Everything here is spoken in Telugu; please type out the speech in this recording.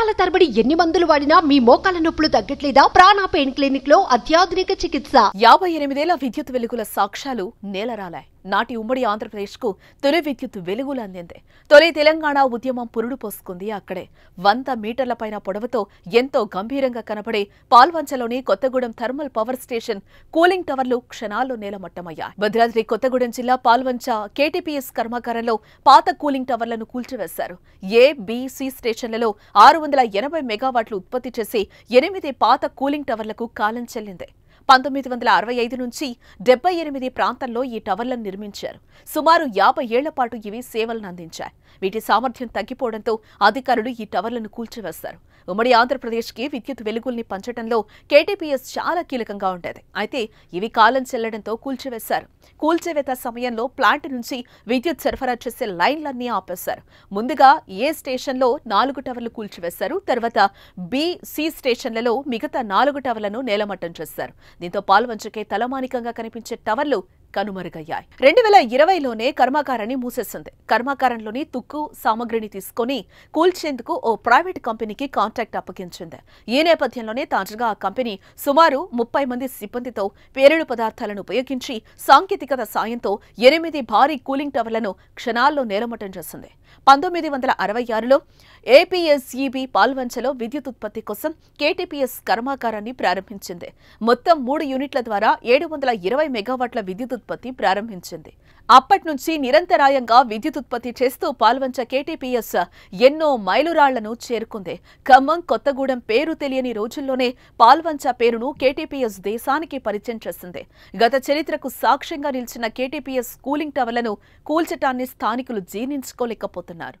సంవత్సరాల తరబడి ఎన్ని మందులు వాడినా మీ మోకాల నొప్పులు తగ్గట్లేదా ప్రాణ పెయిన్ క్లినిక్ లో అత్యాధునిక చికిత్స యాభై ఎనిమిదేళ్ల విద్యుత్ వెలుగుల సాక్ష్యాలు నేలరాలాయి నాటి ఉమ్మడి ఆంధ్రప్రదేశ్కు తొలి విద్యుత్ వెలుగులు అందింది తొలి తెలంగాణ ఉద్యమం పురుడు పోసుకుంది అక్కడే వంద మీటర్ల పైన పొడవుతో ఎంతో గంభీరంగా కనబడే పాల్వంచలోని Kothagudem thermal power station cooling టవర్లు క్షణాల్లో నేలమట్టమయ్యా భద్రాద్రి కొత్తగూడెం జిల్లా పాల్వంచ కేటీపీఎస్ కర్మాగారంలో పాత కూలింగ్ టవర్లను కూల్చివేశారు ఏ స్టేషన్లలో ఆరు వందల ఎనభై మెగావాట్లు ఉత్పత్తి చేసి ఎనిమిది పాత కూలింగ్ టవర్లకు కాలం చెల్లింది పంతొమ్మిది వందల అరవై ఐదు నుంచి డెబ్బై ఎనిమిది ప్రాంతంలో ఈ టవర్లను నిర్మించారు సుమారు యాభై ఏళ్ల పాటు ఇవి సేవలను అందించాయి వీటి సామర్థ్యం తగ్గిపోవడంతో అధికారులు ఈ టవర్లను కూల్చివేస్తారు ఉమ్మడి ఆంధ్రప్రదేశ్కి విద్యుత్ వెలుగుల్ని పంచడంలో కేటీపీఎస్ చాలా కీలకంగా ఉండేది అయితే ఇవి కాలం చెల్లడంతో కూల్చివేశారు కూల్చివేత సమయంలో ప్లాంట్ నుంచి విద్యుత్ సరఫరా చేసే లైన్లన్నీ ఆపేశారు ముందుగా ఏ స్టేషన్లో నాలుగు టవర్లు కూల్చివేశారు తర్వాత బి సి స్టేషన్లలో మిగతా నాలుగు టవర్లను నేలమట్టం చేశారు దీంతో పాల్వంచకే తలమానికంగా కనిపించే టవర్లు కనుమరుగయ్యాయి రెండు వేల ఇరవైలోనే కర్మాగారాన్ని మూసేసింది కర్మాగారంలోని తుక్కు సామగ్రిని తీసుకుని కూల్చేందుకు ఓ ప్రైవేట్ కంపెనీకి కాంట్రాక్ట్ అప్పగించింది ఈ నేపథ్యంలోనే తాజాగా ఆ కంపెనీ సుమారు ముప్పై మంది సిబ్బందితో పేరేడు పదార్థాలను ఉపయోగించి సాంకేతికత సాయంతో ఎనిమిది భారీ కూలింగ్ టవర్లను క్షణాల్లో నేలమట్టం చేసింది పంతొమ్మిది వందల అరవై ఆరులో ఏపీఎస్ఈబి పాల్వంచలో విద్యుత్ ఉత్పత్తి కోసం కేటీపీఎస్ కర్మాగారాన్ని ప్రారంభించింది మొత్తం మూడు యూనిట్ల ద్వారా ఏడు వందల ఇరవై మెగావాట్ల విద్యుత్ విద్యుదుత్పత్తి ప్రారంభించింది అప్పటి నుంచి నిరంతరాయంగా విద్యుదుత్పత్తి చేస్తూ పాల్వంచ కేటీపీఎస్ ఎన్నో మైలురాళ్లను చేరుకుంది ఖమ్మం కొత్తగూడెం పేరు తెలియని రోజుల్లోనే పాల్వంచ పేరును కేటీపీఎస్ దేశానికి పరిచయం చేసింది గత చరిత్రకు సాక్ష్యంగా నిలిచిన కేటీపీఎస్ కూలింగ్ టవర్లను కూల్చటాన్ని స్థానికులు జీర్ణించుకోలేకపోతున్నారు